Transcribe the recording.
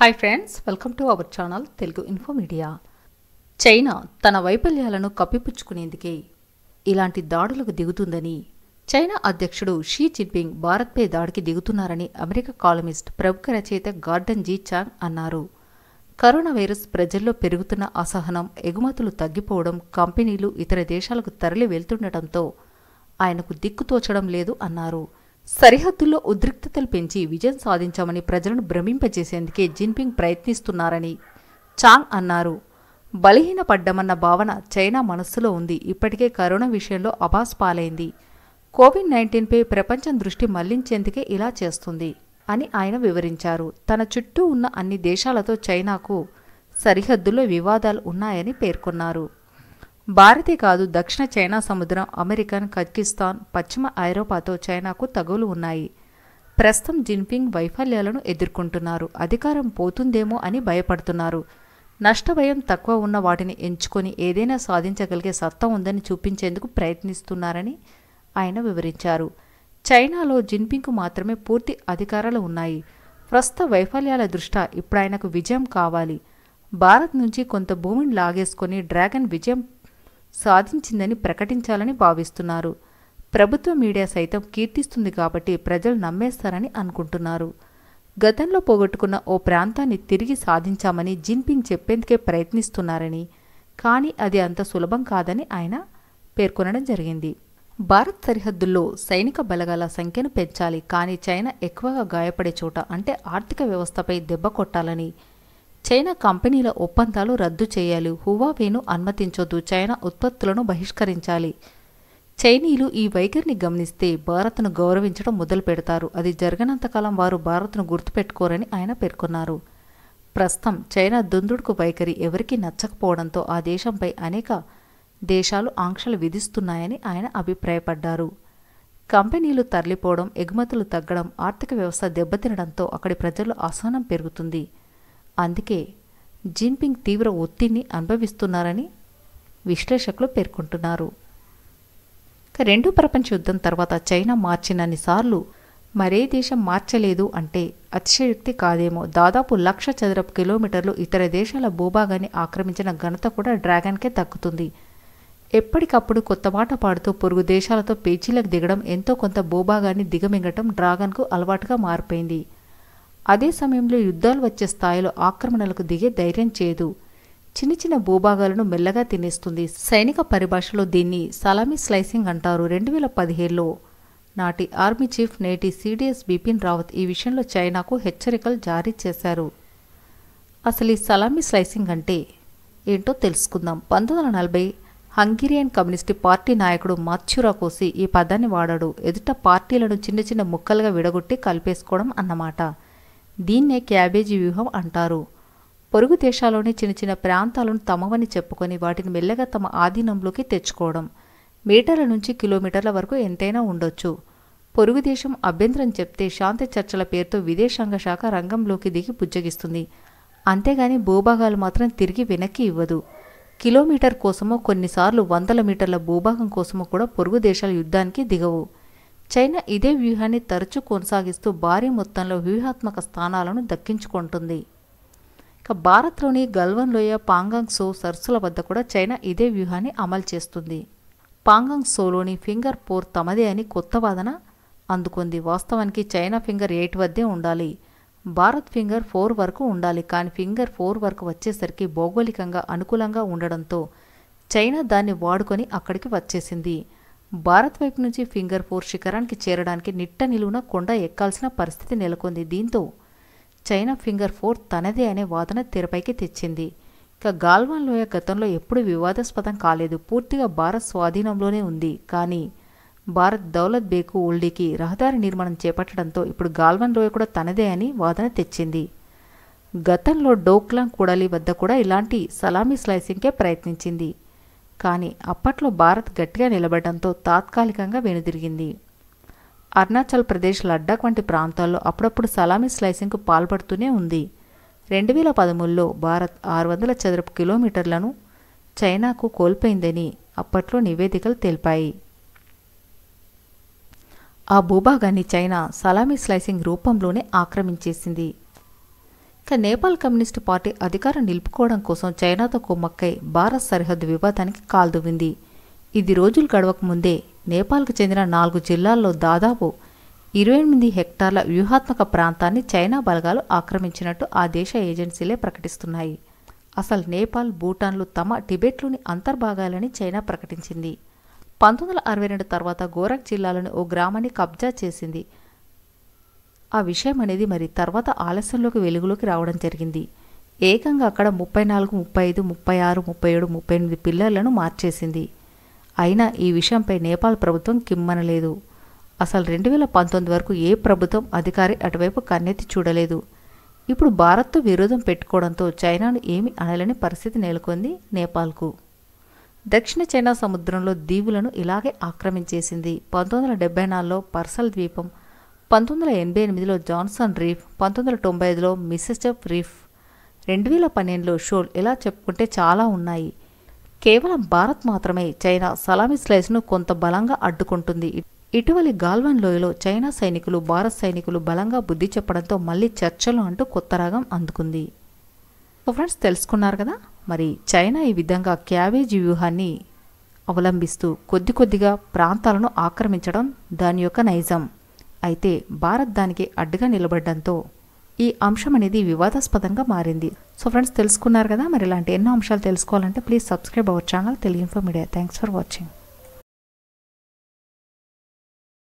hi friends welcome to our channel Telugu info media China తన వైఫల్యాలను కప్పిపుచ్చుకునేందుకే ఇలాంటి దాడులకు దిగుతుందని చైనా అధ్యక్షుడు షీ జిన్పింగ్ భారత్పై దాడికి దిగుతున్నారని అమెరికా కాలమిస్ట్ ప్రముఖ రచయిత గార్డెన్ జీ చాంగ్ అన్నారు కరోనా వైరస్ ప్రజల్లో పెరుగుతున్న అసహనం ఎగుమతులు తగ్గిపోవడం కంపెనీలు ఇతర దేశాలకు తరలి వెళ్తుండటంతో ఆయనకు దిక్కు తోచడం లేదు అన్నారు సరిహద్దుల్లో ఉద్రిక్తతలు పెంచి విజయం సాధించామని ప్రజలను భ్రమింపజేసేందుకే జిన్పింగ్ ప్రయత్నిస్తున్నారని చాంగ్ అన్నారు పడ్డమన్న భావన చైనా మనస్సులో ఉంది ఇప్పటికే కరోనా విషయంలో అబాస్ పాలైంది కోవిడ్ నైన్టీన్పై ప్రపంచం దృష్టి మళ్లించేందుకే ఇలా చేస్తుంది అని ఆయన వివరించారు తన చుట్టూ ఉన్న అన్ని దేశాలతో చైనాకు సరిహద్దులో వివాదాలు ఉన్నాయని పేర్కొన్నారు భారతే కాదు దక్షిణ చైనా సముద్రం అమెరికన్ కజ్కిస్తాన్ పశ్చిమ ఐరోపాతో చైనాకు తగులు ఉన్నాయి ప్రస్తుతం జిన్పింగ్ వైఫల్యాలను ఎదుర్కొంటున్నారు అధికారం పోతుందేమో అని భయపడుతున్నారు నష్టభయం తక్కువ ఉన్న వాటిని ఎంచుకొని ఏదైనా సాధించగలిగే సత్తం ఉందని చూపించేందుకు ప్రయత్నిస్తున్నారని ఆయన వివరించారు చైనాలో జిన్పింగ్కు మాత్రమే పూర్తి అధికారాలు ఉన్నాయి ప్రస్తుత వైఫల్యాల దృష్ట్యా ఇప్పుడు ఆయనకు విజయం కావాలి భారత్ నుంచి కొంత భూమిని లాగేసుకొని డ్రాగన్ విజయం సాధించిందని ప్రకటించాలని భావిస్తున్నారు ప్రభుత్వ మీడియా సైతం కీర్తిస్తుంది కాబట్టి ప్రజలు నమ్మేస్తారని అనుకుంటున్నారు గతంలో పోగొట్టుకున్న ఓ ప్రాంతాన్ని తిరిగి సాధించామని జిన్పింగ్ చెప్పేందుకే ప్రయత్నిస్తున్నారని కానీ అది అంత సులభం కాదని ఆయన పేర్కొనడం జరిగింది భారత్ సరిహద్దుల్లో సైనిక బలగాల సంఖ్యను పెంచాలి కానీ చైనా ఎక్కువగా గాయపడే చోట అంటే ఆర్థిక వ్యవస్థపై దెబ్బ కొట్టాలని చైనా కంపెనీల ఒప్పందాలు రద్దు చేయాలి హువావేను అనుమతించొద్దు చైనా ఉత్పత్తులను బహిష్కరించాలి చైనీలు ఈ వైఖరిని గమనిస్తే భారత్ను గౌరవించడం మొదలు పెడతారు అది జరగనంతకాలం వారు భారత్ను గుర్తుపెట్టుకోరని ఆయన పేర్కొన్నారు ప్రస్తుతం చైనా దుందుడుకు వైఖరి ఎవరికీ నచ్చకపోవడంతో ఆ దేశంపై అనేక దేశాలు ఆంక్షలు విధిస్తున్నాయని ఆయన అభిప్రాయపడ్డారు కంపెనీలు తరలిపోవడం ఎగుమతులు తగ్గడం ఆర్థిక వ్యవస్థ దెబ్బతినడంతో అక్కడి ప్రజల్లో అసహనం పెరుగుతుంది అందుకే జిన్పింగ్ తీవ్ర ఒత్తిడిని అనుభవిస్తున్నారని విశ్లేషకులు పేర్కొంటున్నారు రెండో ప్రపంచ యుద్ధం తర్వాత చైనా మార్చినన్నిసార్లు మరే దేశం మార్చలేదు అంటే అతిశయుక్తి కాదేమో దాదాపు లక్ష చదరపు కిలోమీటర్లు ఇతర దేశాల భూభాగాన్ని ఆక్రమించిన ఘనత కూడా డ్రాగన్కే దక్కుతుంది ఎప్పటికప్పుడు కొత్త మాట పాడుతూ పొరుగు దేశాలతో పేచీలకు దిగడం ఎంతో కొంత భూభాగాన్ని దిగమింగటం డ్రాగన్కు అలవాటుగా మారిపోయింది అదే సమయంలో యుద్ధాలు వచ్చే స్థాయిలో ఆక్రమణలకు దిగే ధైర్యం చేయదు చిన్న చిన్న భూభాగాలను మెల్లగా తినేస్తుంది సైనిక పరిభాషలో దీన్ని సలామీ స్లైసింగ్ అంటారు రెండు వేల పదిహేడులో నాటి ఆర్మీ చీఫ్ నేటి సిడిఎస్ బిపిన్ రావత్ ఈ విషయంలో చైనాకు హెచ్చరికలు జారీ చేశారు అసలు ఈ సలామీ స్లైసింగ్ అంటే ఏంటో తెలుసుకుందాం పంతొమ్మిది వందల నలభై హంగేరియన్ కమ్యూనిస్టు పార్టీ నాయకుడు మాచ్యురా కోసి ఈ పదాన్ని వాడాడు ఎదుట పార్టీలను చిన్న చిన్న ముక్కలుగా విడగొట్టి కలిపేసుకోవడం అన్నమాట దీన్నే క్యాబేజీ వ్యూహం అంటారు పొరుగు దేశాల్లోని చిన్న చిన్న ప్రాంతాలను తమవని చెప్పుకొని వాటిని మెల్లగా తమ ఆధీనంలోకి తెచ్చుకోవడం మీటర్ల నుంచి కిలోమీటర్ల వరకు ఎంతైనా ఉండొచ్చు పొరుగు దేశం అభ్యంతరం చెప్తే శాంతి చర్చల పేరుతో విదేశాంగ శాఖ రంగంలోకి దిగి బుజ్జగిస్తుంది అంతేగాని భూభాగాలు మాత్రం తిరిగి వెనక్కి ఇవ్వదు కిలోమీటర్ కోసమో కొన్నిసార్లు వందల మీటర్ల భూభాగం కోసమో కూడా పొరుగు దేశాల యుద్ధానికి దిగవు చైనా ఇదే వ్యూహాన్ని తరచూ కొనసాగిస్తూ భారీ మొత్తంలో వ్యూహాత్మక స్థానాలను దక్కించుకుంటుంది ఇక భారత్లోని గల్వన్ లోయ పాంగాంగ్ సో సరస్సుల వద్ద కూడా చైనా ఇదే వ్యూహాన్ని అమలు చేస్తుంది పాంగాంగ్ సోలోని ఫింగర్ పోర్ తమదే అని కొత్త వాదన అందుకుంది వాస్తవానికి చైనా ఫింగర్ ఎయిట్ వద్దే ఉండాలి భారత్ ఫింగర్ ఫోర్ వరకు ఉండాలి కానీ ఫింగర్ ఫోర్ వరకు వచ్చేసరికి భౌగోళికంగా అనుకూలంగా ఉండడంతో చైనా దాన్ని వాడుకొని అక్కడికి వచ్చేసింది భారత్ వైపు నుంచి ఫింగర్ ఫోర్ శిఖరానికి చేరడానికి నిట్ట నిలువున కొండ ఎక్కాల్సిన పరిస్థితి నెలకొంది దీంతో చైనా ఫింగర్ ఫోర్ తనదే అనే వాదన తెరపైకి తెచ్చింది ఇక గాల్వాన్ లోయ గతంలో ఎప్పుడు వివాదాస్పదం కాలేదు పూర్తిగా భారత్ స్వాధీనంలోనే ఉంది కానీ భారత్ దౌలత్ బేకు ఓల్డీకి రహదారి నిర్మాణం చేపట్టడంతో ఇప్పుడు గాల్వన్ లోయ కూడా తనదే అని వాదన తెచ్చింది గతంలో డోక్లాంగ్ కూడలి వద్ద కూడా ఇలాంటి సలామీ స్లైసింగ్కే ప్రయత్నించింది కానీ అప్పట్లో భారత్ గట్టిగా నిలబడటంతో తాత్కాలికంగా వెనుదిరిగింది అరుణాచల్ ప్రదేశ్ లడ్డాక్ వంటి ప్రాంతాల్లో అప్పుడప్పుడు సలామీ స్లైసింగ్కు పాల్పడుతూనే ఉంది రెండు వేల పదమూడులో భారత్ ఆరు వందల చదరపు కిలోమీటర్లను చైనాకు కోల్పోయిందని అప్పట్లో నివేదికలు తెలిపాయి ఆ భూభాగాన్ని చైనా సలామీ స్లైసింగ్ రూపంలోనే ఆక్రమించేసింది ఇక నేపాల్ కమ్యూనిస్టు పార్టీ అధికారం నిలుపుకోవడం కోసం చైనాతో కుమ్మక్కై భారత్ సరిహద్దు వివాదానికి కాల్దువింది ఇది రోజులు గడవక ముందే నేపాల్కు చెందిన నాలుగు జిల్లాల్లో దాదాపు ఇరవై ఎనిమిది హెక్టార్ల వ్యూహాత్మక ప్రాంతాన్ని చైనా బలగాలు ఆక్రమించినట్టు ఆ దేశ ఏజెన్సీలే ప్రకటిస్తున్నాయి అసలు నేపాల్ భూటాన్లు తమ టిబెట్లోని అంతర్భాగాలని చైనా ప్రకటించింది పంతొమ్మిది వందల అరవై రెండు తర్వాత గోరఖ్ జిల్లాలోని ఓ గ్రామాన్ని కబ్జా చేసింది ఆ విషయం అనేది మరి తర్వాత ఆలస్యంలోకి వెలుగులోకి రావడం జరిగింది ఏకంగా అక్కడ ముప్పై నాలుగు ముప్పై ఐదు ముప్పై ఆరు ముప్పై ఏడు ముప్పై ఎనిమిది పిల్లర్లను మార్చేసింది అయినా ఈ విషయంపై నేపాల్ ప్రభుత్వం కిమ్మనలేదు అసలు రెండు వేల పంతొమ్మిది వరకు ఏ ప్రభుత్వం అధికారి అటువైపు కన్నెత్తి చూడలేదు ఇప్పుడు భారత్తో విరోధం పెట్టుకోవడంతో చైనాను ఏమి అనలేని పరిస్థితి నెలకొంది నేపాల్కు దక్షిణ చైనా సముద్రంలో దీవులను ఇలాగే ఆక్రమించేసింది పంతొమ్మిది వందల డెబ్బై నాలుగులో పర్సల్ ద్వీపం పంతొమ్మిది వందల ఎనభై ఎనిమిదిలో జాన్సన్ రీఫ్ పంతొమ్మిది వందల తొంభై ఐదులో మిస్సెస్ రీఫ్ రెండు వేల పన్నెండులో షోల్ ఇలా చెప్పుకుంటే చాలా ఉన్నాయి కేవలం భారత్ మాత్రమే చైనా సలామి స్లైస్ను కొంత బలంగా అడ్డుకుంటుంది ఇటీవలి గాల్వన్ లోయలో చైనా సైనికులు భారత్ సైనికులు బలంగా బుద్ధి చెప్పడంతో మళ్ళీ చర్చలు అంటూ కొత్త రాగం అందుకుంది ఫ్రెండ్స్ తెలుసుకున్నారు కదా మరి చైనా ఈ విధంగా క్యాబేజీ వ్యూహాన్ని అవలంబిస్తూ కొద్ది కొద్దిగా ప్రాంతాలను ఆక్రమించడం దాని యొక్క నైజం అయితే భారత్ దానికి అడ్డుగా నిలబడడంతో ఈ అంశం అనేది వివాదాస్పదంగా మారింది సో ఫ్రెండ్స్ తెలుసుకున్నారు కదా మరి ఇలాంటి ఎన్నో అంశాలు తెలుసుకోవాలంటే please subscribe our channel Telugu info media thanks for watching